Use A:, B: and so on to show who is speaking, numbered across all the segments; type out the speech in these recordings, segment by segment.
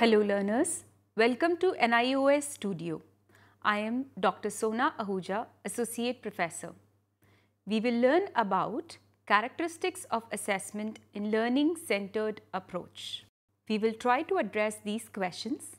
A: Hello learners, welcome to NIOS Studio. I am Dr. Sona Ahuja, Associate Professor. We will learn about characteristics of assessment in learning-centered approach. We will try to address these questions.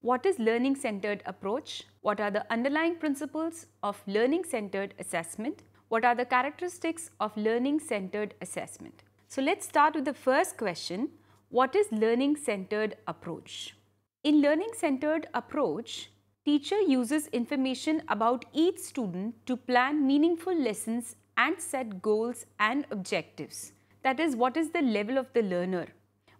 A: What is learning-centered approach? What are the underlying principles of learning-centered assessment? What are the characteristics of learning-centered assessment? So let's start with the first question, what is learning-centered approach? In learning-centered approach, teacher uses information about each student to plan meaningful lessons and set goals and objectives. That is, what is the level of the learner?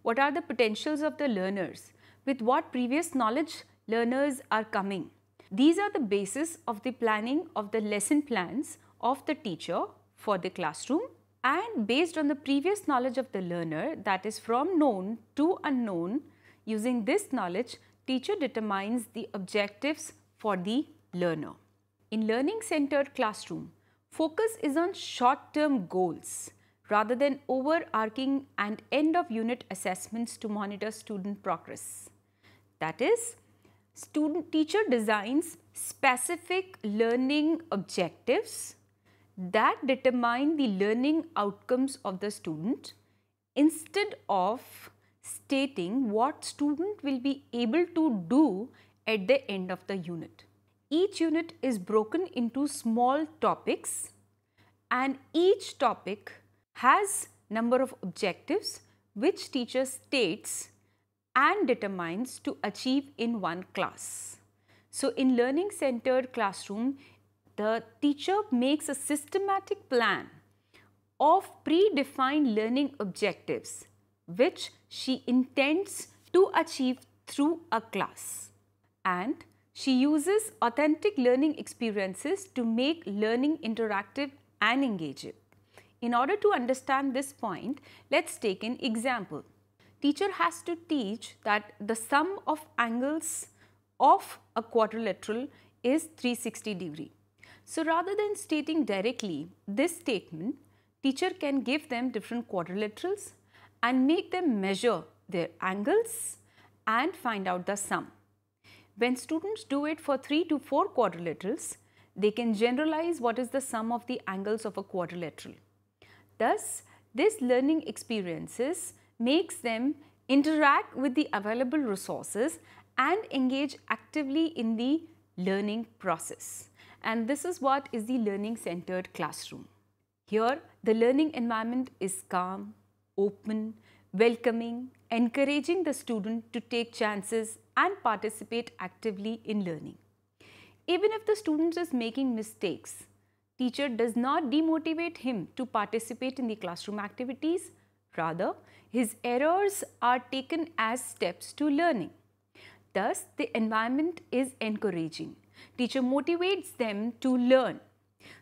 A: What are the potentials of the learners? With what previous knowledge learners are coming? These are the basis of the planning of the lesson plans of the teacher for the classroom and based on the previous knowledge of the learner, that is from known to unknown, using this knowledge, teacher determines the objectives for the learner. In learning-centered classroom, focus is on short-term goals rather than overarching and end-of-unit assessments to monitor student progress. That is, student teacher designs specific learning objectives that determine the learning outcomes of the student instead of stating what student will be able to do at the end of the unit. Each unit is broken into small topics and each topic has number of objectives which teacher states and determines to achieve in one class. So in learning centered classroom, the teacher makes a systematic plan of predefined learning objectives which she intends to achieve through a class. And she uses authentic learning experiences to make learning interactive and engaging. In order to understand this point, let's take an example. Teacher has to teach that the sum of angles of a quadrilateral is 360 degree. So rather than stating directly this statement, teacher can give them different quadrilaterals and make them measure their angles and find out the sum. When students do it for 3 to 4 quadrilaterals, they can generalize what is the sum of the angles of a quadrilateral. Thus, this learning experiences makes them interact with the available resources and engage actively in the learning process and this is what is the learning-centered classroom. Here, the learning environment is calm, open, welcoming, encouraging the student to take chances and participate actively in learning. Even if the student is making mistakes, teacher does not demotivate him to participate in the classroom activities. Rather, his errors are taken as steps to learning. Thus, the environment is encouraging Teacher motivates them to learn.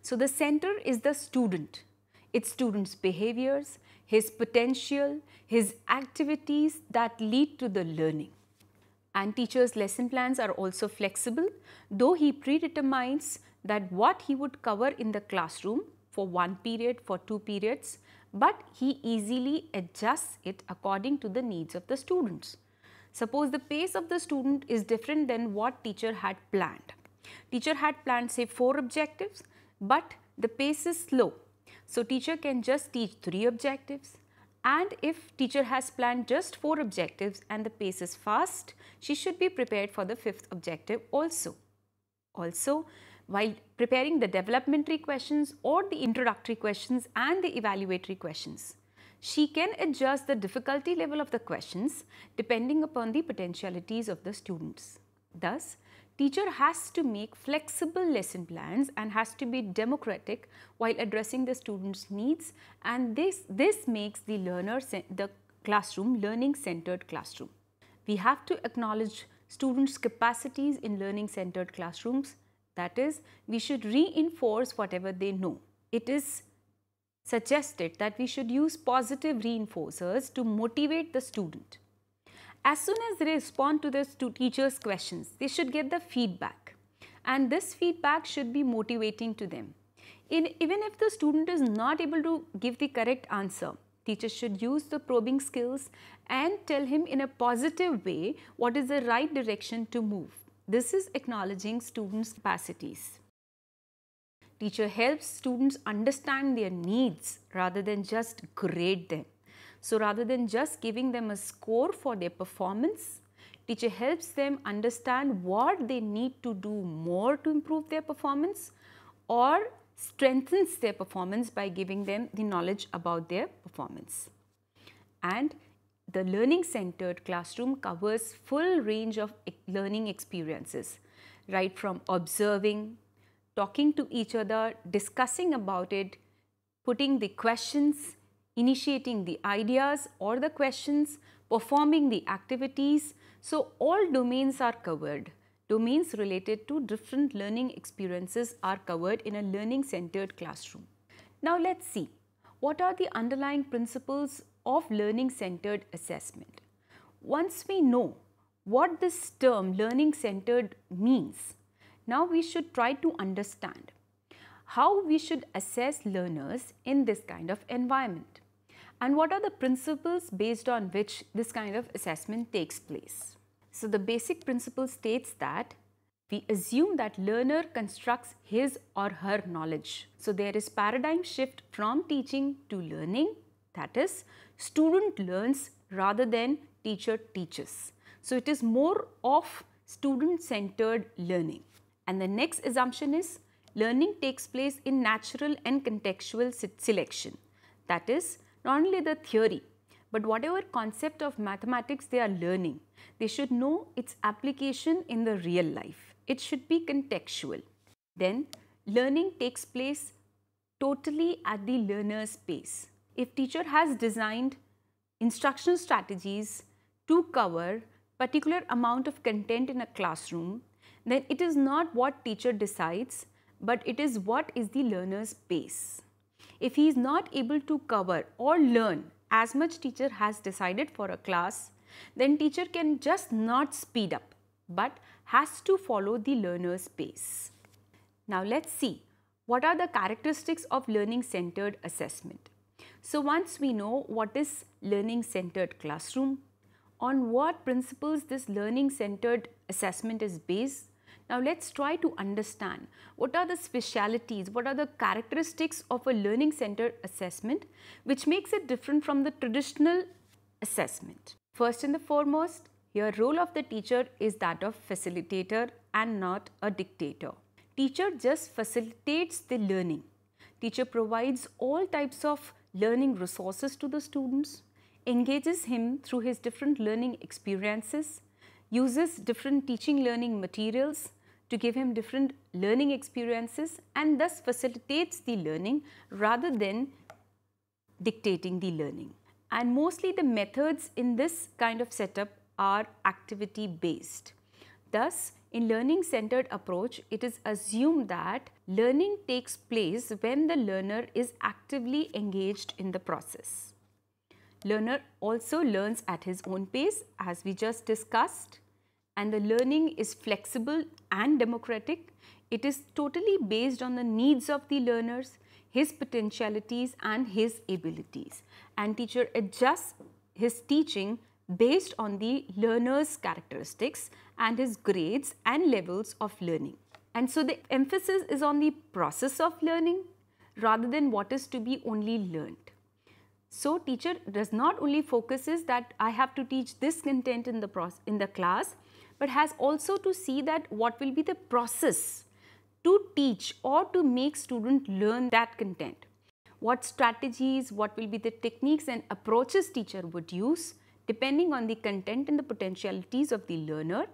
A: So the center is the student. It's student's behaviors, his potential, his activities that lead to the learning. And teacher's lesson plans are also flexible, though he predetermines that what he would cover in the classroom for one period, for two periods, but he easily adjusts it according to the needs of the students. Suppose the pace of the student is different than what teacher had planned. Teacher had planned say 4 objectives but the pace is slow. So teacher can just teach 3 objectives and if teacher has planned just 4 objectives and the pace is fast, she should be prepared for the fifth objective also. Also, while preparing the developmentary questions or the introductory questions and the evaluatory questions. She can adjust the difficulty level of the questions depending upon the potentialities of the students. Thus, teacher has to make flexible lesson plans and has to be democratic while addressing the student's needs and this, this makes the learner the classroom learning centered classroom. We have to acknowledge students capacities in learning centered classrooms that is we should reinforce whatever they know. It is suggested that we should use positive reinforcers to motivate the student. As soon as they respond to the teacher's questions, they should get the feedback. And this feedback should be motivating to them. In, even if the student is not able to give the correct answer, teacher should use the probing skills and tell him in a positive way what is the right direction to move. This is acknowledging students' capacities. Teacher helps students understand their needs rather than just grade them. So rather than just giving them a score for their performance, teacher helps them understand what they need to do more to improve their performance or strengthens their performance by giving them the knowledge about their performance. And the learning centered classroom covers full range of learning experiences right from observing, talking to each other, discussing about it, putting the questions initiating the ideas or the questions, performing the activities. So, all domains are covered. Domains related to different learning experiences are covered in a learning centered classroom. Now, let's see what are the underlying principles of learning centered assessment. Once we know what this term learning centered means, now we should try to understand how we should assess learners in this kind of environment and what are the principles based on which this kind of assessment takes place. So the basic principle states that we assume that learner constructs his or her knowledge. So there is paradigm shift from teaching to learning that is student learns rather than teacher teaches. So it is more of student centered learning. And the next assumption is learning takes place in natural and contextual selection that is not only the theory, but whatever concept of mathematics they are learning, they should know its application in the real life. It should be contextual. Then learning takes place totally at the learner's pace. If teacher has designed instructional strategies to cover particular amount of content in a classroom, then it is not what teacher decides, but it is what is the learner's pace. If he is not able to cover or learn as much teacher has decided for a class, then teacher can just not speed up but has to follow the learner's pace. Now let's see what are the characteristics of learning centered assessment. So once we know what is learning centered classroom, on what principles this learning centered assessment is based, now let's try to understand what are the specialities, what are the characteristics of a learning center assessment which makes it different from the traditional assessment. First and the foremost, your role of the teacher is that of facilitator and not a dictator. Teacher just facilitates the learning. Teacher provides all types of learning resources to the students, engages him through his different learning experiences, uses different teaching learning materials to give him different learning experiences and thus facilitates the learning rather than dictating the learning. And mostly the methods in this kind of setup are activity based. Thus, in learning centered approach, it is assumed that learning takes place when the learner is actively engaged in the process. Learner also learns at his own pace as we just discussed and the learning is flexible and democratic. It is totally based on the needs of the learners, his potentialities and his abilities. And teacher adjusts his teaching based on the learner's characteristics and his grades and levels of learning. And so the emphasis is on the process of learning rather than what is to be only learnt. So teacher does not only focuses that I have to teach this content in the process, in the class, but has also to see that what will be the process to teach or to make student learn that content. What strategies, what will be the techniques and approaches teacher would use depending on the content and the potentialities of the learner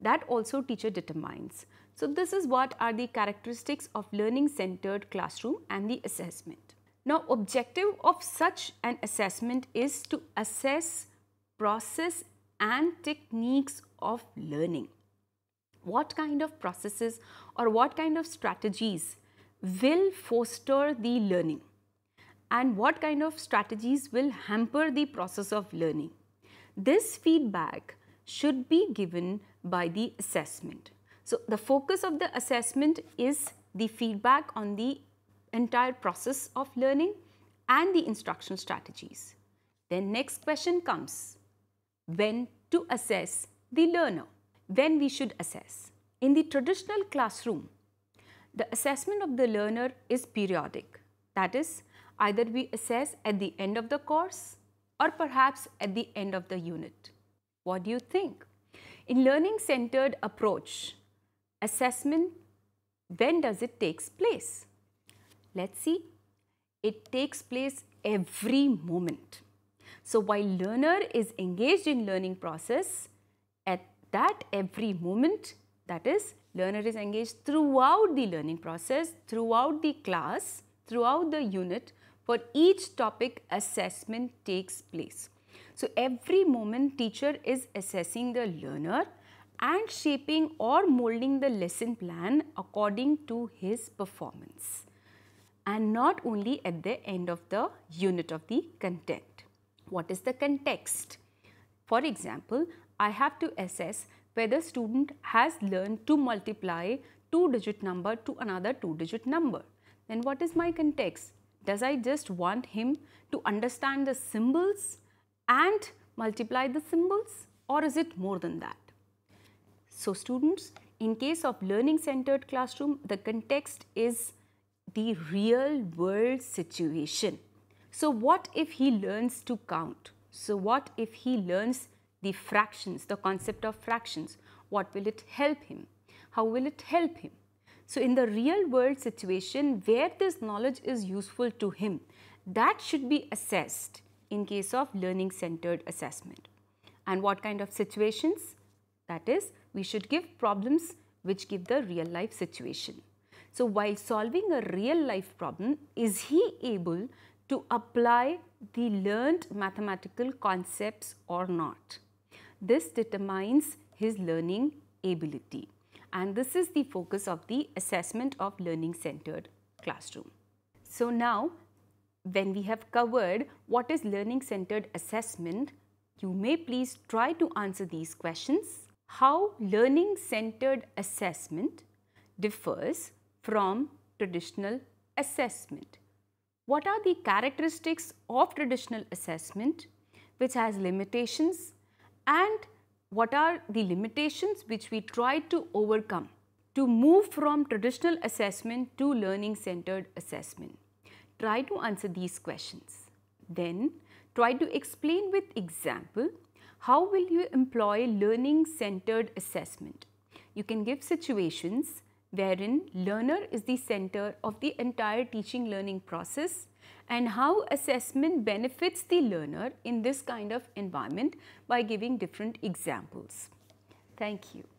A: that also teacher determines. So this is what are the characteristics of learning centered classroom and the assessment. Now objective of such an assessment is to assess, process and techniques of learning. What kind of processes or what kind of strategies will foster the learning and what kind of strategies will hamper the process of learning. This feedback should be given by the assessment. So, the focus of the assessment is the feedback on the entire process of learning and the instruction strategies. Then next question comes, when to assess the learner, when we should assess. In the traditional classroom, the assessment of the learner is periodic. That is, either we assess at the end of the course or perhaps at the end of the unit. What do you think? In learning-centered approach, assessment, when does it takes place? Let's see. It takes place every moment. So while learner is engaged in learning process, at that every moment, that is learner is engaged throughout the learning process, throughout the class, throughout the unit, for each topic assessment takes place. So every moment teacher is assessing the learner and shaping or molding the lesson plan according to his performance and not only at the end of the unit of the content. What is the context? For example, I have to assess whether student has learned to multiply two digit number to another two digit number. Then what is my context? Does I just want him to understand the symbols and multiply the symbols or is it more than that? So students, in case of learning centered classroom, the context is the real world situation. So what if he learns to count? So what if he learns the fractions, the concept of fractions? What will it help him? How will it help him? So in the real world situation where this knowledge is useful to him, that should be assessed in case of learning centered assessment. And what kind of situations? That is, we should give problems which give the real life situation. So while solving a real life problem, is he able to apply the learned mathematical concepts or not. This determines his learning ability and this is the focus of the assessment of learning centered classroom. So now when we have covered what is learning centered assessment, you may please try to answer these questions. How learning centered assessment differs from traditional assessment what are the characteristics of traditional assessment which has limitations and what are the limitations which we try to overcome to move from traditional assessment to learning centered assessment. Try to answer these questions. Then try to explain with example how will you employ learning centered assessment. You can give situations wherein learner is the center of the entire teaching learning process and how assessment benefits the learner in this kind of environment by giving different examples. Thank you.